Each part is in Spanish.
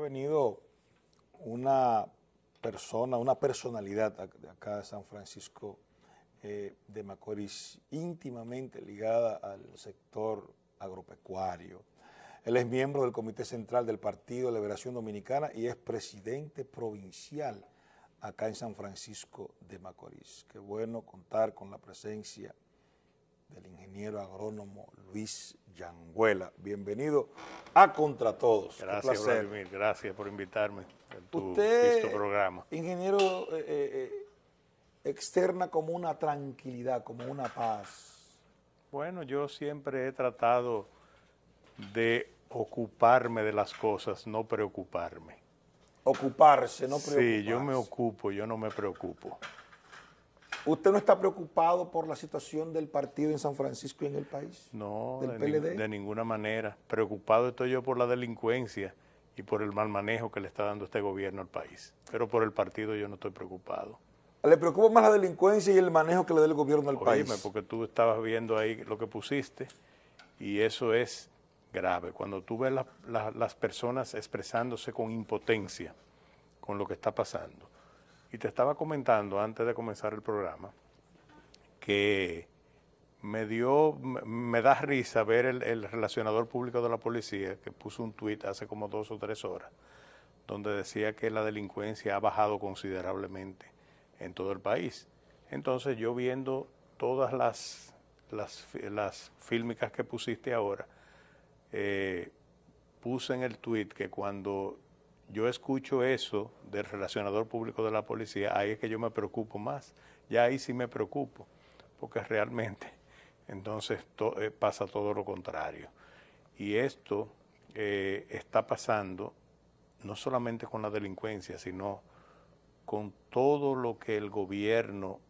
venido una persona, una personalidad de acá de San Francisco eh, de Macorís, íntimamente ligada al sector agropecuario. Él es miembro del Comité Central del Partido de Liberación Dominicana y es presidente provincial acá en San Francisco de Macorís. Qué bueno contar con la presencia del ingeniero agrónomo Luis Yanguela. Bienvenido a Contra Todos. Gracias, Vladimir. Gracias por invitarme a tu Usted, programa. Ingeniero, eh, eh, eh, externa como una tranquilidad, como una paz. Bueno, yo siempre he tratado de ocuparme de las cosas, no preocuparme. Ocuparse, no preocuparse. Sí, yo me ocupo, yo no me preocupo. ¿Usted no está preocupado por la situación del partido en San Francisco y en el país? No, de, ninguna manera. Preocupado estoy yo por la delincuencia y por el mal manejo que le está dando este gobierno al país. Pero por el partido yo no estoy preocupado. ¿Le preocupa más la delincuencia y el manejo que le da el gobierno al país? porque tú estabas viendo ahí lo que pusiste y eso es grave. Cuando tú ves las personas expresándose con impotencia con lo que está pasando, y te estaba comentando antes de comenzar el programa que me dio, me da risa ver el, relacionador público de la policía que puso un tuit hace como dos o tres horas donde decía que la delincuencia ha bajado considerablemente en todo el país. Entonces yo viendo todas las, las, fílmicas que pusiste ahora, eh, puse en el tuit que cuando yo escucho eso del relacionador público de la policía, ahí es que yo me preocupo más. Ya ahí sí me preocupo, porque realmente entonces eh, pasa todo lo contrario. Y esto eh, está pasando no solamente con la delincuencia, sino con todo lo que el gobierno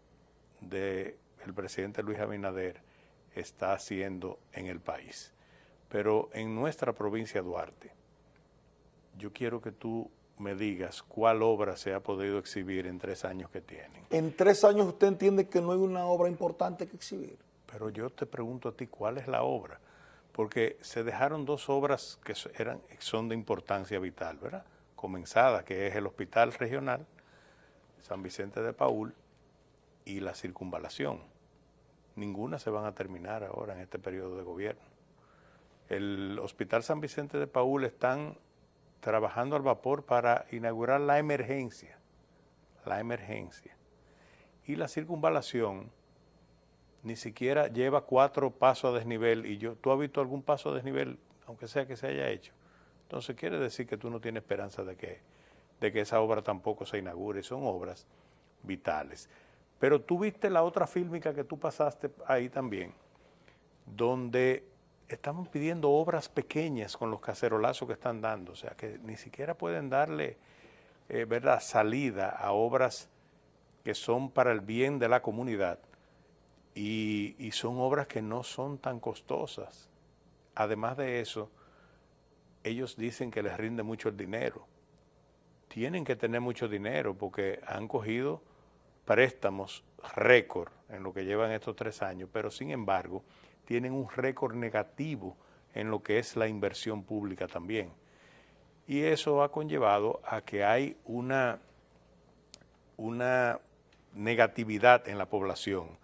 del presidente Luis Abinader está haciendo en el país. Pero en nuestra provincia de Duarte, yo quiero que tú me digas cuál obra se ha podido exhibir en tres años que tienen. En tres años usted entiende que no hay una obra importante que exhibir. Pero yo te pregunto a ti, ¿cuál es la obra? Porque se dejaron dos obras que eran, son de importancia vital, ¿verdad? Comenzada, que es el Hospital Regional San Vicente de Paul y la circunvalación. Ninguna se van a terminar ahora en este periodo de gobierno. El Hospital San Vicente de Paul están trabajando al vapor para inaugurar la emergencia, la emergencia. Y la circunvalación ni siquiera lleva cuatro pasos a desnivel y yo, tú has visto algún paso a desnivel, aunque sea que se haya hecho. Entonces quiere decir que tú no tienes esperanza de que, de que esa obra tampoco se inaugure, son obras vitales. Pero tú viste la otra fílmica que tú pasaste ahí también, donde estamos pidiendo obras pequeñas con los cacerolazos que están dando, o sea, que ni siquiera pueden darle la eh, salida a obras que son para el bien de la comunidad y, y son obras que no son tan costosas. Además de eso, ellos dicen que les rinde mucho el dinero. Tienen que tener mucho dinero porque han cogido préstamos récord en lo que llevan estos tres años, pero sin embargo, tienen un récord negativo en lo que es la inversión pública también. Y eso ha conllevado a que hay una, una negatividad en la población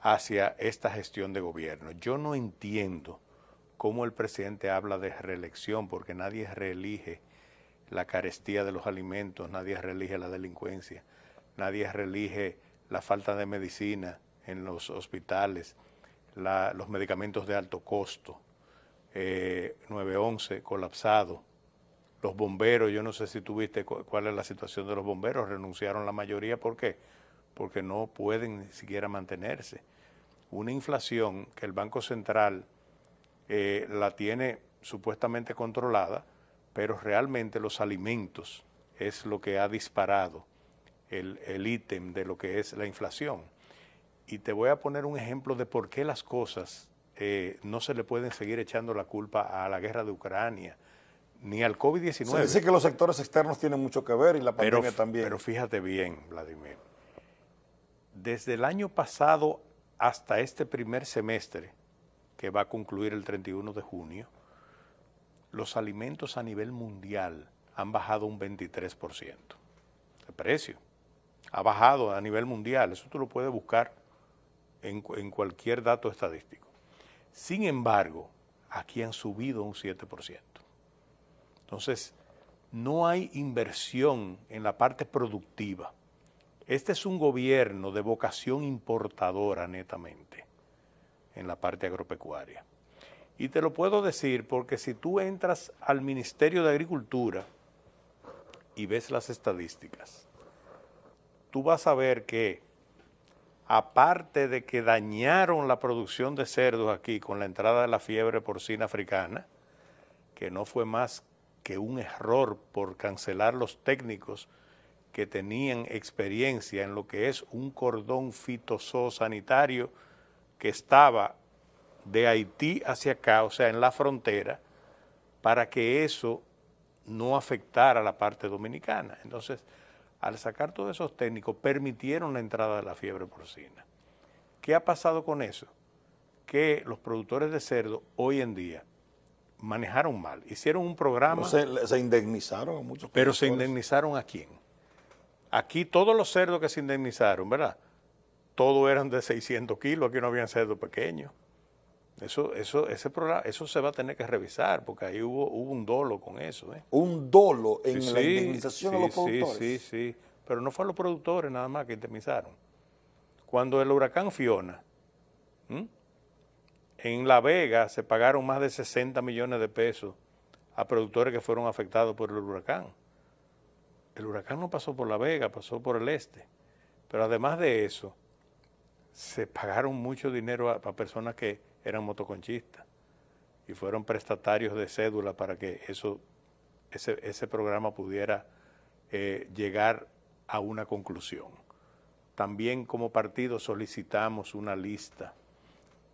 hacia esta gestión de gobierno. Yo no entiendo cómo el presidente habla de reelección, porque nadie reelige la carestía de los alimentos, nadie reelige la delincuencia, nadie reelige la falta de medicina en los hospitales, los medicamentos de alto costo, 911 eh, colapsado, los bomberos, yo no sé si tuviste cuál es la situación de los bomberos, renunciaron la mayoría, ¿por qué? Porque no pueden ni siquiera mantenerse. Una inflación que el Banco Central eh, la tiene supuestamente controlada, pero realmente los alimentos es lo que ha disparado el ítem de lo que es la inflación. Y te voy a poner un ejemplo de por qué las cosas eh, no se le pueden seguir echando la culpa a la guerra de Ucrania ni al COVID-19. Se dice que los sectores externos tienen mucho que ver y la pandemia también. Pero fíjate bien, Vladimir. Desde el año pasado hasta este primer semestre, que va a concluir el 31 de junio, los alimentos a nivel mundial han bajado un 23%. El precio ha bajado a nivel mundial, eso tú lo puedes buscar en, cualquier dato estadístico. Sin embargo, aquí han subido un 7%. Entonces, no hay inversión en la parte productiva. Este es un gobierno de vocación importadora netamente en la parte agropecuaria. Y te lo puedo decir porque si tú entras al Ministerio de Agricultura y ves las estadísticas, tú vas a ver que aparte de que dañaron la producción de cerdos aquí con la entrada de la fiebre porcina africana, que no fue más que un error por cancelar los técnicos que tenían experiencia en lo que es un cordón fitosanitario que estaba de Haití hacia acá, o sea, en la frontera, para que eso no afectara a la parte dominicana. Entonces, al sacar todos esos técnicos, permitieron la entrada de la fiebre porcina. ¿Qué ha pasado con eso? Que los productores de cerdo hoy en día manejaron mal, hicieron un programa. se, indemnizaron a muchos. Pero se indemnizaron a quién? Aquí todos los cerdos que se indemnizaron, ¿verdad? Todos eran de 600 kilos, aquí no habían cerdos pequeños. Eso, eso, ese programa, eso se va a tener que revisar, porque ahí hubo, un dolo con eso. ¿eh? Un dolo en la indemnización sí, los productores. Sí, sí, sí. Pero no fue a los productores nada más que indemnizaron. Cuando el huracán Fiona, en La Vega se pagaron más de 60 millones de pesos a productores que fueron afectados por el huracán. El huracán no pasó por La Vega, pasó por el este. Pero además de eso, se pagaron mucho dinero a personas que eran motoconchistas y fueron prestatarios de cédula para que eso, ese, programa pudiera eh, llegar a una conclusión. También como partido solicitamos una lista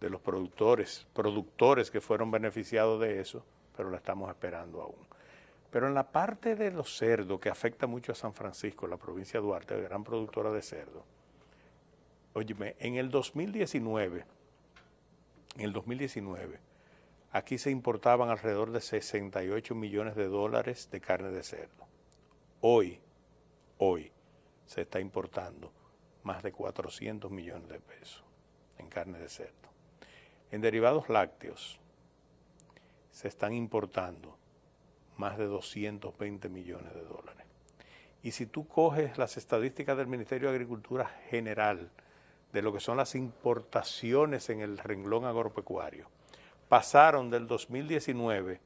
de los productores, productores que fueron beneficiados de eso, pero la estamos esperando aún. Pero en la parte de los cerdos, que afecta mucho a San Francisco, la provincia de Duarte, gran productora de cerdo, óyeme, en el 2019 en el 2019, aquí se importaban alrededor de 68 millones de dólares de carne de cerdo. Hoy, hoy, se está importando más de 400 millones de pesos en carne de cerdo. En derivados lácteos, se están importando más de 220 millones de dólares. Y si tú coges las estadísticas del Ministerio de Agricultura General, de lo que son las importaciones en el renglón agropecuario. Pasaron del 2019,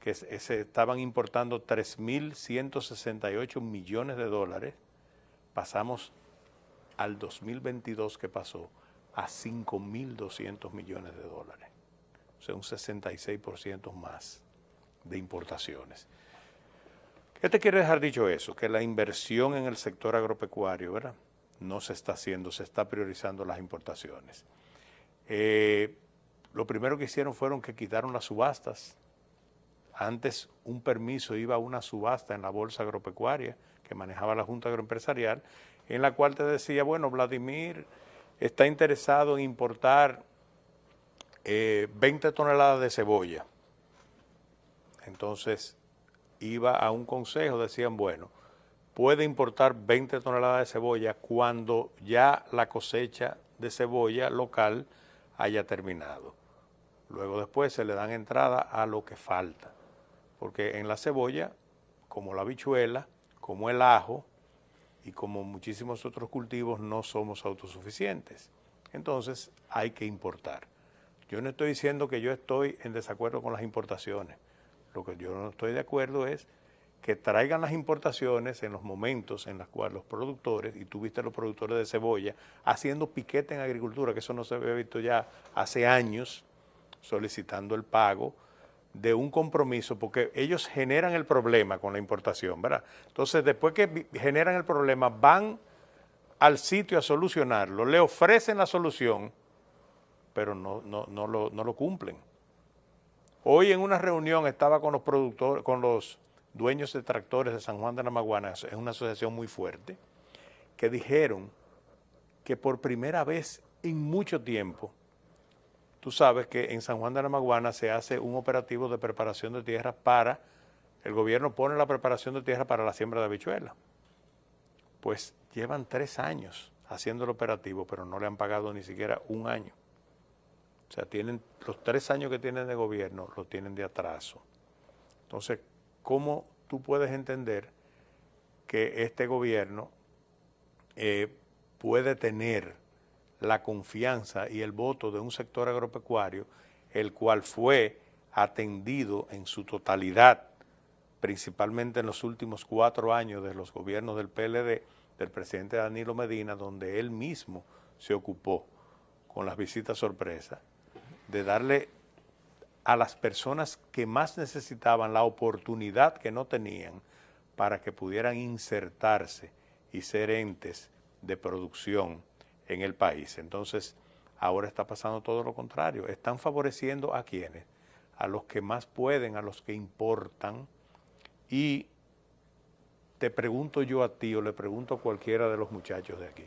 que se estaban importando 3.168 millones de dólares, pasamos al 2022 que pasó a 5.200 millones de dólares, o sea, un 66% más de importaciones. ¿Qué te quiere dejar dicho eso? Que la inversión en el sector agropecuario, ¿verdad? no se está haciendo, se está priorizando las importaciones. Eh, lo primero que hicieron fueron que quitaron las subastas. Antes un permiso iba a una subasta en la bolsa agropecuaria que manejaba la Junta Agroempresarial, en la cual te decía, bueno, Vladimir está interesado en importar 20 eh, toneladas de cebolla. Entonces iba a un consejo, decían, bueno, puede importar 20 toneladas de cebolla cuando ya la cosecha de cebolla local haya terminado. Luego después se le dan entrada a lo que falta, porque en la cebolla, como la bichuela, como el ajo y como muchísimos otros cultivos, no somos autosuficientes. Entonces hay que importar. Yo no estoy diciendo que yo estoy en desacuerdo con las importaciones. Lo que yo no estoy de acuerdo es que traigan las importaciones en los momentos en los cuales los productores, y tú viste a los productores de cebolla, haciendo piquete en agricultura, que eso no se había visto ya hace años, solicitando el pago de un compromiso, porque ellos generan el problema con la importación, ¿verdad? Entonces, después que generan el problema, van al sitio a solucionarlo, le ofrecen la solución, pero no, no, lo, no lo cumplen. Hoy en una reunión estaba con los productores, con los dueños de tractores de San Juan de la Maguana, es una asociación muy fuerte, que dijeron que por primera vez en mucho tiempo, tú sabes que en San Juan de la Maguana se hace un operativo de preparación de tierra para, el gobierno pone la preparación de tierra para la siembra de habichuela. Pues llevan tres años haciendo el operativo, pero no le han pagado ni siquiera un año. O sea, tienen los tres años que tienen de gobierno, lo tienen de atraso. Entonces, ¿cómo tú puedes entender que este gobierno eh, puede tener la confianza y el voto de un sector agropecuario, el cual fue atendido en su totalidad, principalmente en los últimos cuatro años de los gobiernos del PLD, del presidente Danilo Medina, donde él mismo se ocupó con las visitas sorpresa, de darle a las personas que más necesitaban la oportunidad que no tenían para que pudieran insertarse y ser entes de producción en el país. Entonces, ahora está pasando todo lo contrario. Están favoreciendo a quienes, a los que más pueden, a los que importan. Y te pregunto yo a ti o le pregunto a cualquiera de los muchachos de aquí,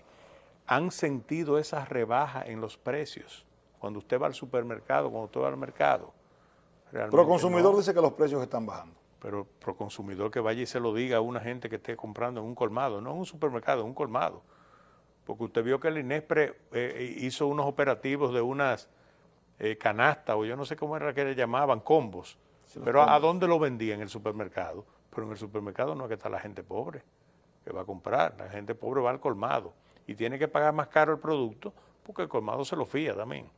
¿han sentido esa rebaja en los precios? Cuando usted va al supermercado, cuando usted va al mercado, pero Proconsumidor dice que los precios están bajando. Pero Proconsumidor que vaya y se lo diga a una gente que esté comprando en un colmado, no en un supermercado, en un colmado. Porque usted vio que el INESPRE eh, eh, hizo unos operativos de unas eh, canastas, o yo no sé cómo era que le llamaban, combos. Pero ¿a dónde lo vendía En el supermercado. Pero en el supermercado no es que está la gente pobre que va a comprar. La gente pobre va al colmado y tiene que pagar más caro el producto porque el colmado se lo fía también.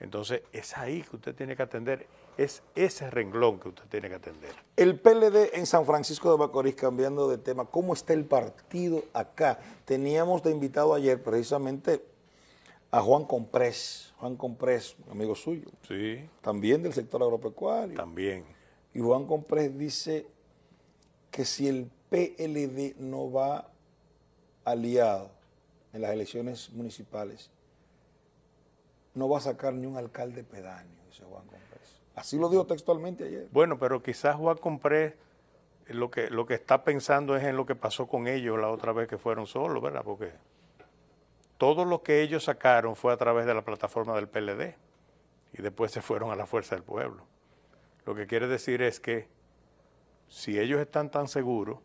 Entonces, es ahí que usted tiene que atender es ese renglón que usted tiene que atender. El PLD en San Francisco de Macorís, cambiando de tema, ¿cómo está el partido acá? Teníamos de invitado ayer precisamente a Juan Comprés, Juan Comprés, amigo suyo, sí. también del sector agropecuario. También. Y Juan Comprés dice que si el PLD no va aliado en las elecciones municipales, no va a sacar ni un alcalde pedáneo, dice Juan Comprés. Así lo dijo textualmente ayer. Bueno, pero quizás Juan Compré lo que, lo que está pensando es en lo que pasó con ellos la otra vez que fueron solos, ¿verdad? Porque todo lo que ellos sacaron fue a través de la plataforma del PLD y después se fueron a la fuerza del pueblo. Lo que quiere decir es que si ellos están tan seguros,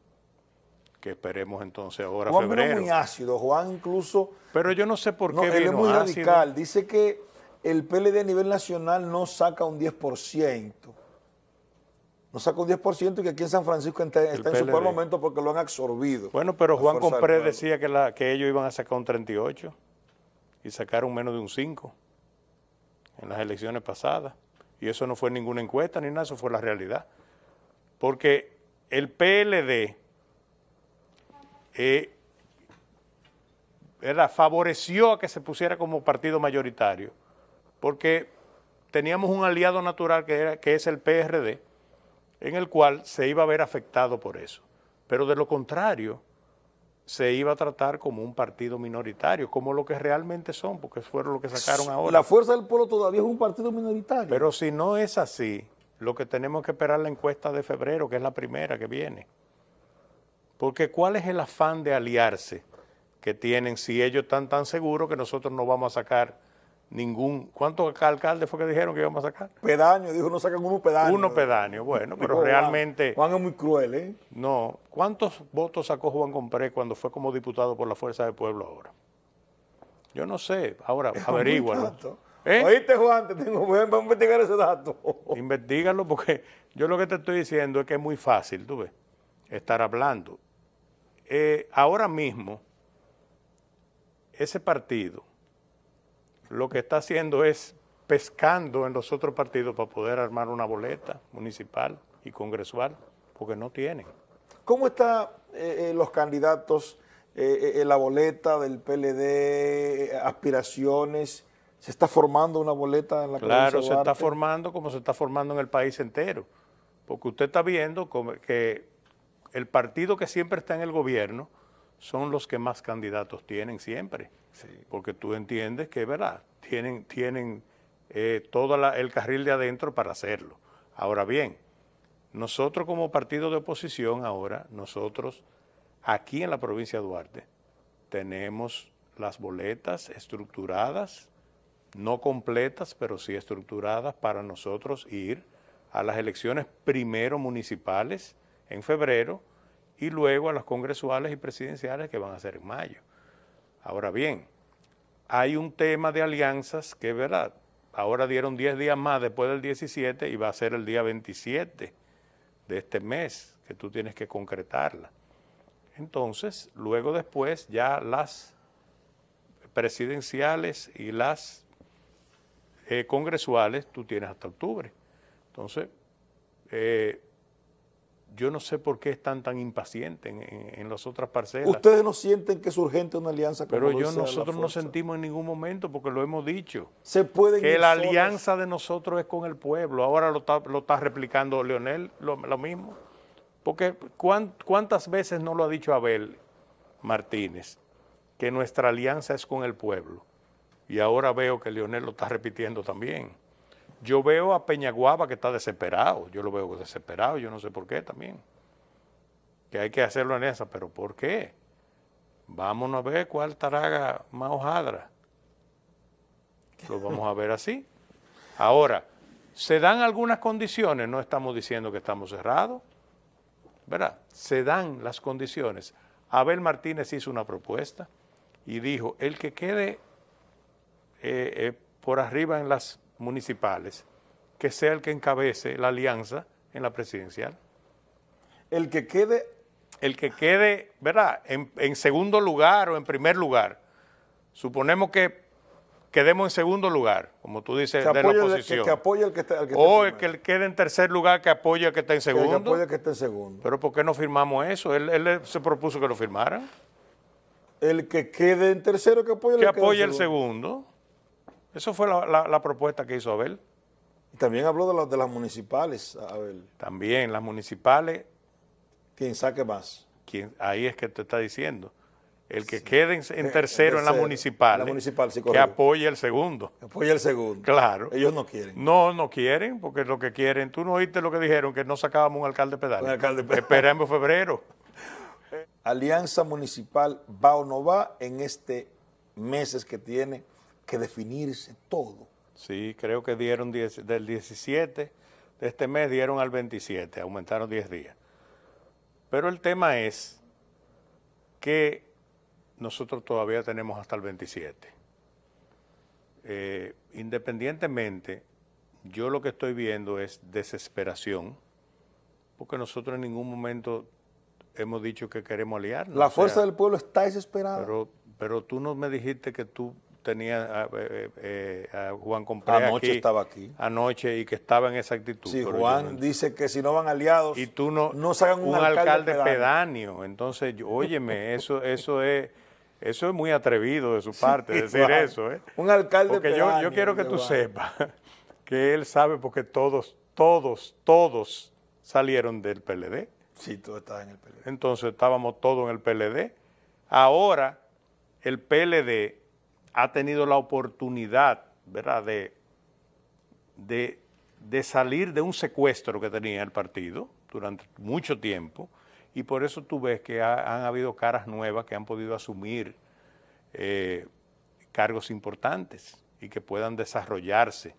que esperemos entonces ahora febrero. Juan muy ácido, Juan incluso... Pero yo no sé por qué no, él es muy radical, dice que el PLD a nivel nacional no saca un 10%. No saca un 10% y que aquí en San Francisco está, en su peor momento porque lo han absorbido. Bueno, pero Juan Compré decía que, ellos iban a sacar un 38 y sacaron menos de un 5 en las elecciones pasadas. Y eso no fue ninguna encuesta ni nada, eso fue la realidad. Porque el PLD eh, favoreció a que se pusiera como partido mayoritario porque teníamos un aliado natural que, era, que es el PRD, en el cual se iba a ver afectado por eso. Pero de lo contrario, se iba a tratar como un partido minoritario, como lo que realmente son, porque fueron lo que sacaron ahora. La Fuerza del Pueblo todavía es un partido minoritario. Pero si no es así, lo que tenemos que esperar la encuesta de febrero, que es la primera que viene. Porque ¿cuál es el afán de aliarse que tienen si ellos están tan seguros que nosotros no vamos a sacar ningún. ¿Cuántos alcaldes fue que dijeron que íbamos a sacar? Pedaño, dijo, no sacan uno pedaño. Uno pedaño, bueno, pero realmente. Juan es muy cruel, ¿eh? No. ¿Cuántos votos sacó Juan Compré cuando fue como diputado por la Fuerza del Pueblo ahora? Yo no sé, ahora averígualo ¿Eh? Oíste, Juan, te tengo, vamos a investigar ese dato. Investígalo porque yo lo que te estoy diciendo es que es muy fácil, tú ves, estar hablando. Eh, ahora mismo, ese partido lo que está haciendo es pescando en los otros partidos para poder armar una boleta municipal y congresual, porque no tienen. ¿Cómo están eh, eh, los candidatos en eh, la boleta del PLD, aspiraciones? ¿Se está formando una boleta en la Claro, se está formando como se está formando en el país entero, porque usted está viendo que el partido que siempre está en el gobierno, son los que más candidatos tienen siempre. Porque tú entiendes que, ¿verdad? Tienen, tienen eh, todo el carril de adentro para hacerlo. Ahora bien, nosotros como partido de oposición ahora, nosotros aquí en la provincia de Duarte tenemos las boletas estructuradas, no completas, pero sí estructuradas para nosotros ir a las elecciones primero municipales en febrero, y luego a las congresuales y presidenciales que van a ser en mayo. Ahora bien, hay un tema de alianzas que es verdad. Ahora dieron 10 días más después del 17 y va a ser el día 27 de este mes que tú tienes que concretarla. Entonces, luego después ya las presidenciales y las eh, congresuales tú tienes hasta octubre. Entonces, eh, yo no sé por qué están tan impacientes en, en, las otras parcelas. Ustedes no sienten que es urgente una alianza con Pero yo, nosotros no sentimos en ningún momento, porque lo hemos dicho. Se puede. Que la alianza de nosotros es con el pueblo. Ahora lo está, replicando Leonel, lo, mismo. Porque cuántas veces no lo ha dicho Abel Martínez, que nuestra alianza es con el pueblo. Y ahora veo que Leonel lo está repitiendo también. Yo veo a Peñaguaba que está desesperado, yo lo veo desesperado, yo no sé por qué también. Que hay que hacerlo en esa, pero ¿por qué? Vámonos a ver cuál taraga más hojadra. Lo vamos a ver así. Ahora, se dan algunas condiciones, no estamos diciendo que estamos cerrados, ¿verdad? Se dan las condiciones. Abel Martínez hizo una propuesta y dijo, el que quede eh, eh, por arriba en las municipales, que sea el que encabece la alianza en la presidencial. El que quede... El que quede, ¿verdad? En, segundo lugar o en primer lugar. Suponemos que quedemos en segundo lugar, como tú dices, de la oposición. que, que que o el que quede en tercer lugar, que apoya que está en segundo. el que está en segundo. Pero ¿por qué no firmamos eso? Él, él se propuso que lo firmaran. El que quede en tercero, que apoya el segundo que el segundo. Eso fue la, propuesta que hizo Abel. Y también habló de, de las municipales, Abel. También, las municipales. Quien saque más. ahí es que te está diciendo. El que quede en, eh, tercero, en las municipales, la eh, municipal, sí, que apoye el segundo. apoye el segundo. Claro. Ellos no quieren. No, no quieren, porque lo que quieren, tú no oíste lo que dijeron, que no sacábamos un alcalde pedal. Un alcalde pedal. Esperemos febrero. Alianza Municipal va o no va en este meses que tiene que definirse todo. Sí, creo que dieron del 17 de este mes, dieron al 27, aumentaron 10 días. Pero el tema es que nosotros todavía tenemos hasta el 27. Eh, independientemente, yo lo que estoy viendo es desesperación, porque nosotros en ningún momento hemos dicho que queremos aliarnos. La fuerza del pueblo está desesperada. Pero, pero tú no me dijiste que tú tenía a, eh, eh, eh, Juan Compré anoche estaba aquí anoche y que estaba en esa actitud. Sí, Juan dice que si no van aliados y tú no, no hagan un, alcalde, pedáneo. Entonces, óyeme, eso eso es eso es muy atrevido de su parte decir eso, Un alcalde Porque yo, yo quiero que tú sepas que él sabe porque todos todos todos salieron del PLD. Sí, tú estabas en el PLD. Entonces estábamos todos en el PLD. Ahora el PLD ha tenido la oportunidad, ¿verdad?, de, de, salir de un secuestro que tenía el partido durante mucho tiempo, y por eso tú ves que han habido caras nuevas que han podido asumir eh, cargos importantes y que puedan desarrollarse.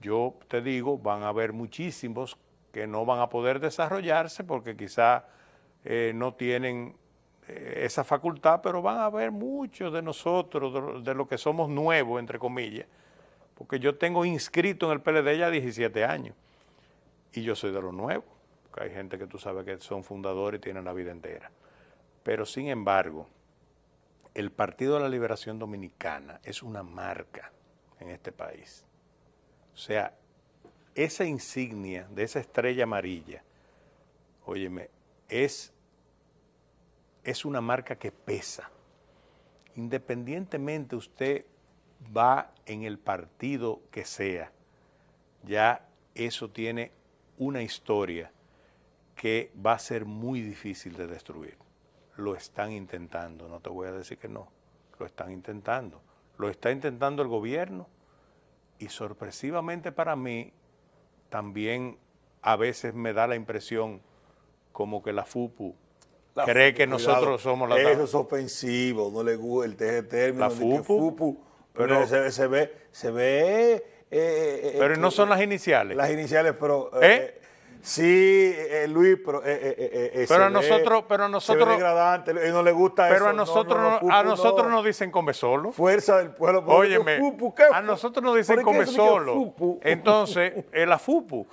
Yo te digo, van a haber muchísimos que no van a poder desarrollarse porque quizá eh, no tienen eh, esa facultad, pero van a ver muchos de nosotros, de, lo que somos nuevos, entre comillas, porque yo tengo inscrito en el PLD ya 17 años y yo soy de los nuevos, porque hay gente que tú sabes que son fundadores y tienen la vida entera. Pero sin embargo, el Partido de la Liberación Dominicana es una marca en este país. O sea, esa insignia de esa estrella amarilla, óyeme, es es una marca que pesa. Independientemente usted va en el partido que sea, ya eso tiene una historia que va a ser muy difícil de destruir. Lo están intentando, no te voy a decir que no, lo están intentando. Lo está intentando el gobierno y sorpresivamente para mí también a veces me da la impresión como que la FUPU cree que nosotros somos la Eso es ofensivo, no le gusta el TG término. La FUPU, pero, se, ve, se ve. Eh, eh, eh, pero no son las iniciales. Las iniciales, pero. Sí, Luis, pero, pero a nosotros, pero nosotros, degradante, no le gusta pero a nosotros, a nosotros nos dicen come solo. Fuerza del pueblo. Óyeme, a nosotros nos dicen come solo. Entonces, la FUPU,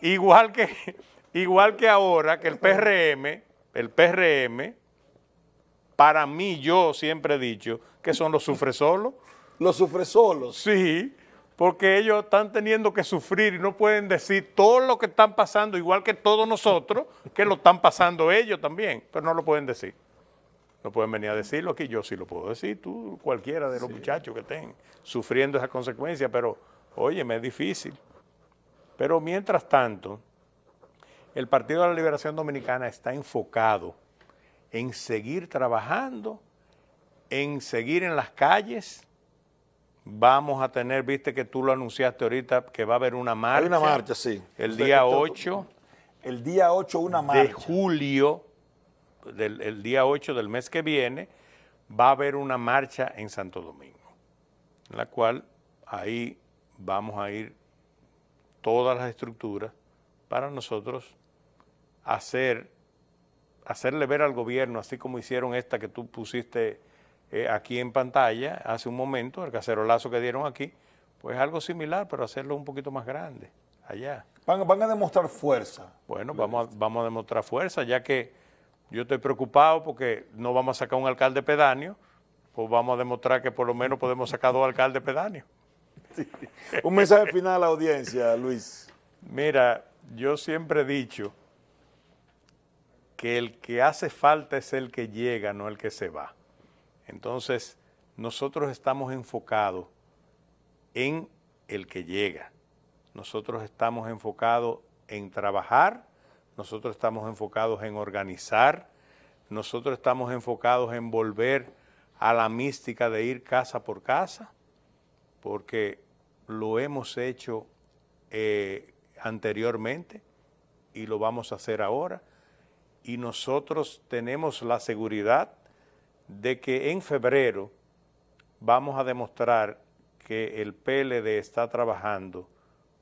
igual que, igual que ahora que el PRM el PRM, para mí yo siempre he dicho que son los sufresolos. ¿Los sufresolos? Sí, porque ellos están teniendo que sufrir y no pueden decir todo lo que están pasando, igual que todos nosotros, que lo están pasando ellos también, pero no lo pueden decir. No pueden venir a decirlo aquí, yo sí lo puedo decir, tú, cualquiera de los muchachos que estén sufriendo esas consecuencias, pero me es difícil. Pero mientras tanto, el Partido de la Liberación Dominicana está enfocado en seguir trabajando, en seguir en las calles. Vamos a tener, viste que tú lo anunciaste ahorita, que va a haber una marcha. Hay una marcha, sí. El día 8. El día 8, una marcha. De julio, del, el día 8 del mes que viene, va a haber una marcha en Santo Domingo, en la cual ahí vamos a ir todas las estructuras para nosotros hacer, hacerle ver al gobierno, así como hicieron esta que tú pusiste eh, aquí en pantalla hace un momento, el cacerolazo que dieron aquí, pues algo similar, pero hacerlo un poquito más grande allá. Van, van a demostrar fuerza. Bueno, vamos a, vamos a demostrar fuerza, ya que yo estoy preocupado porque no vamos a sacar un alcalde pedáneo, pues vamos a demostrar que por lo menos podemos sacar dos alcaldes pedáneos. Un mensaje final a la audiencia, Luis. Mira, yo siempre he dicho que el que hace falta es el que llega, no el que se va. Entonces, nosotros estamos enfocados en el que llega. Nosotros estamos enfocados en trabajar, nosotros estamos enfocados en organizar, nosotros estamos enfocados en volver a la mística de ir casa por casa, porque lo hemos hecho eh, anteriormente y lo vamos a hacer ahora y nosotros tenemos la seguridad de que en febrero vamos a demostrar que el PLD está trabajando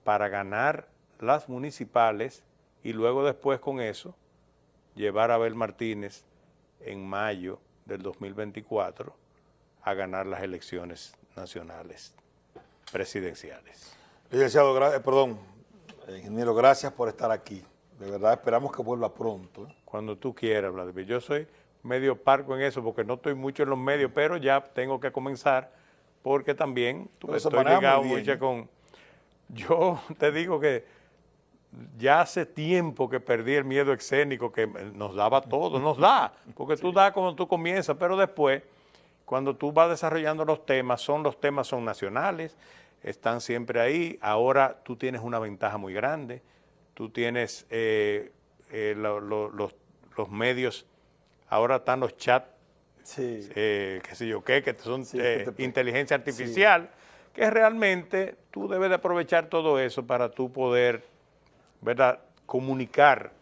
para ganar las municipales y luego después con eso llevar a Abel Martínez en mayo del 2024 a ganar las elecciones nacionales presidenciales. Licenciado, eh, perdón, eh, ingeniero, gracias por estar aquí. De verdad esperamos que vuelva pronto cuando tú quieras, Vladimir. Yo soy medio parco en eso porque no estoy mucho en los medios, pero ya tengo que comenzar porque también estoy ligado mucho con... Yo te digo que ya hace tiempo que perdí el miedo escénico que nos daba todo, nos da, porque tú das cuando tú comienzas, pero después, cuando tú vas desarrollando los temas, son los temas, son nacionales, están siempre ahí, ahora tú tienes una ventaja muy grande, tú tienes eh, eh, los temas los los medios, ahora están los chats, eh, qué sé yo qué, que son eh, inteligencia artificial, que realmente tú debes de aprovechar todo eso para tú poder, ¿verdad?, comunicar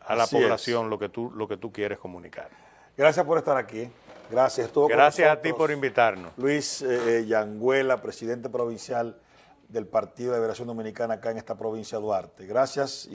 a la población lo que, tú, lo que tú quieres comunicar. Gracias por estar aquí. Gracias. Todo Gracias a ti por invitarnos. Luis eh, eh presidente provincial del Partido de Liberación Dominicana acá en esta provincia de Duarte. Gracias.